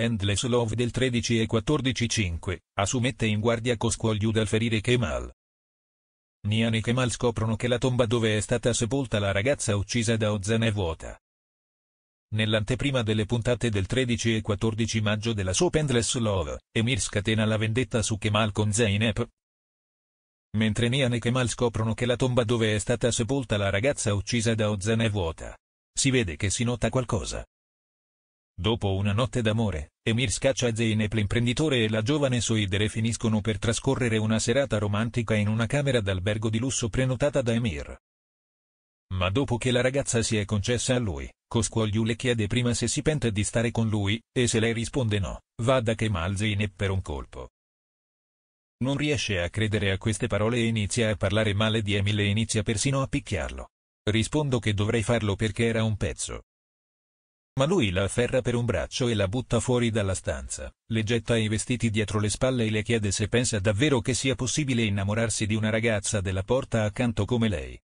Endless Love del 13 e 14-5, Asumette in guardia Coscuogliu dal ferire Kemal. Nian e Kemal scoprono che la tomba dove è stata sepolta la ragazza uccisa da Ozan è vuota. Nell'anteprima delle puntate del 13 e 14 maggio della soap Endless Love, Emir scatena la vendetta su Kemal con Zeynep. Mentre Nian e Kemal scoprono che la tomba dove è stata sepolta la ragazza uccisa da Ozan è vuota. Si vede che si nota qualcosa, Dopo una notte d'amore, Emir scaccia Zeynep l'imprenditore e la giovane Soidere finiscono per trascorrere una serata romantica in una camera d'albergo di lusso prenotata da Emir. Ma dopo che la ragazza si è concessa a lui, Cosquoglio le chiede prima se si pente di stare con lui, e se lei risponde no, va da Kemal Zeynep per un colpo. Non riesce a credere a queste parole e inizia a parlare male di Emil e inizia persino a picchiarlo. Rispondo che dovrei farlo perché era un pezzo. Ma lui la afferra per un braccio e la butta fuori dalla stanza, le getta i vestiti dietro le spalle e le chiede se pensa davvero che sia possibile innamorarsi di una ragazza della porta accanto come lei.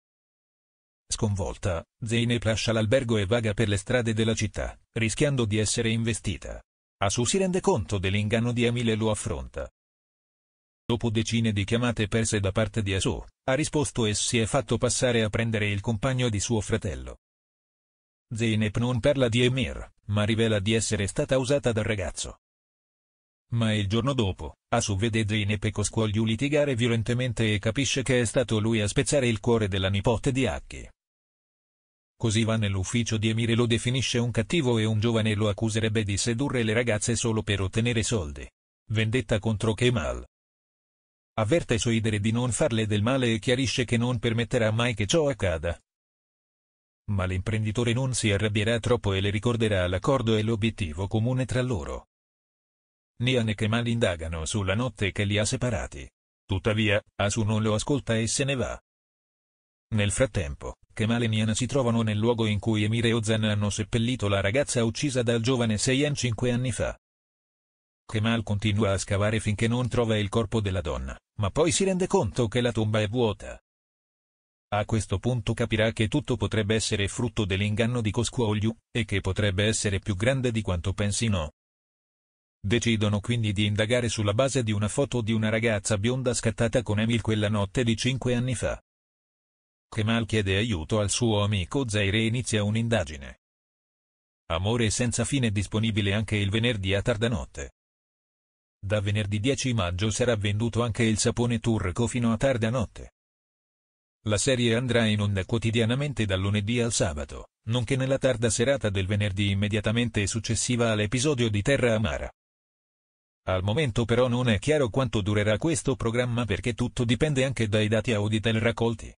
Sconvolta, Zeynep lascia l'albergo e vaga per le strade della città, rischiando di essere investita. Asu si rende conto dell'inganno di Emile e lo affronta. Dopo decine di chiamate perse da parte di Asu, ha risposto e si è fatto passare a prendere il compagno di suo fratello. Zeynep non parla di Emir, ma rivela di essere stata usata dal ragazzo. Ma il giorno dopo, Asu vede Zeynep e Coscuoglio litigare violentemente e capisce che è stato lui a spezzare il cuore della nipote di Aki. Così va nell'ufficio di Emir e lo definisce un cattivo e un giovane lo accuserebbe di sedurre le ragazze solo per ottenere soldi. Vendetta contro Kemal. Avverte Soidere di non farle del male e chiarisce che non permetterà mai che ciò accada. Ma l'imprenditore non si arrabbierà troppo e le ricorderà l'accordo e l'obiettivo comune tra loro. Nian e Kemal indagano sulla notte che li ha separati. Tuttavia, Asu non lo ascolta e se ne va. Nel frattempo, Kemal e Nian si trovano nel luogo in cui Emir e Ozan hanno seppellito la ragazza uccisa dal giovane Seiyan cinque anni fa. Kemal continua a scavare finché non trova il corpo della donna, ma poi si rende conto che la tomba è vuota. A questo punto capirà che tutto potrebbe essere frutto dell'inganno di Coscuoglio, e che potrebbe essere più grande di quanto pensi no. Decidono quindi di indagare sulla base di una foto di una ragazza bionda scattata con Emil quella notte di 5 anni fa. Kemal chiede aiuto al suo amico Zaire e inizia un'indagine. Amore senza fine disponibile anche il venerdì a tarda notte. Da venerdì 10 maggio sarà venduto anche il sapone turco fino a tarda notte. La serie andrà in onda quotidianamente dal lunedì al sabato, nonché nella tarda serata del venerdì immediatamente successiva all'episodio di Terra Amara. Al momento però non è chiaro quanto durerà questo programma perché tutto dipende anche dai dati Auditel raccolti.